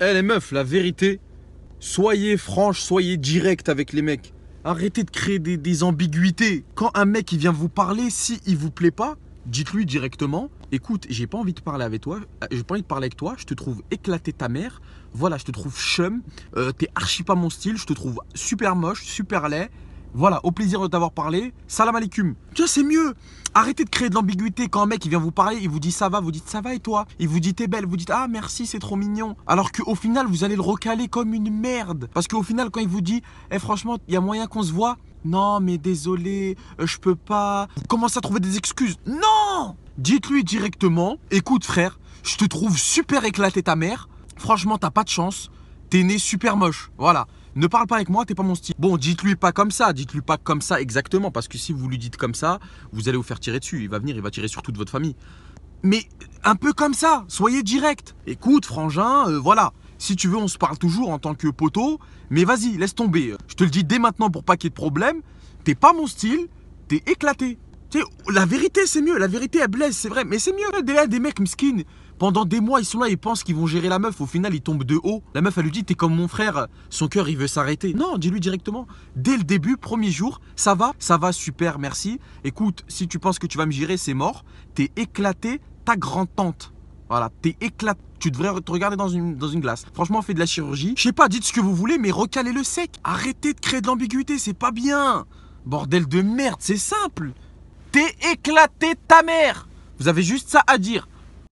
Eh les meufs, la vérité, soyez franche, soyez direct avec les mecs. Arrêtez de créer des, ambiguïtés. Quand un mec il vient vous parler, s'il vous plaît pas, dites-lui directement écoute, j'ai pas envie de parler avec toi, euh, j'ai pas envie de parler avec toi, je te trouve éclaté ta mère, voilà, je te trouve chum, tu euh, t'es archi pas mon style, je te trouve super moche, super laid, voilà, au plaisir de t'avoir parlé. Salam alaikum. Tu c'est mieux. Arrêtez de créer de l'ambiguïté quand un mec vient vous parler, il vous dit ça va, vous dites ça va et toi Il vous dit t'es belle, vous dites ah merci, c'est trop mignon. Alors qu'au final, vous allez le recaler comme une merde. Parce qu'au final, quand il vous dit, eh franchement, il y a moyen qu'on se voit, non mais désolé, euh, je peux pas. Vous commencez à trouver des excuses. Non Dites-lui directement, écoute frère, je te trouve super éclaté ta mère. Franchement, t'as pas de chance. T'es né super moche. Voilà ne parle pas avec moi, t'es pas mon style. Bon, dites-lui pas comme ça, dites-lui pas comme ça exactement, parce que si vous lui dites comme ça, vous allez vous faire tirer dessus. Il va venir, il va tirer sur toute votre famille. Mais un peu comme ça, soyez direct. Écoute, frangin, euh, voilà. Si tu veux, on se parle toujours en tant que poteau, mais vas-y, laisse tomber. Je te le dis dès maintenant pour pas qu'il y ait de problème. T'es pas mon style, t'es éclaté la vérité, c'est mieux. La vérité, elle blesse, c'est vrai. Mais c'est mieux. Des, des mecs miskins, pendant des mois, ils sont là, ils pensent qu'ils vont gérer la meuf. Au final, ils tombent de haut. La meuf, elle lui dit T'es comme mon frère, son cœur, il veut s'arrêter. Non, dis-lui directement. Dès le début, premier jour, ça va, ça va, super, merci. Écoute, si tu penses que tu vas me gérer, c'est mort. T'es éclaté, ta grand-tante. Voilà, t'es éclaté. Tu devrais te regarder dans une, dans une glace. Franchement, fais de la chirurgie. Je sais pas, dites ce que vous voulez, mais recalez le sec. Arrêtez de créer de l'ambiguïté, c'est pas bien. Bordel de merde, c'est simple. T'es éclaté ta mère. Vous avez juste ça à dire.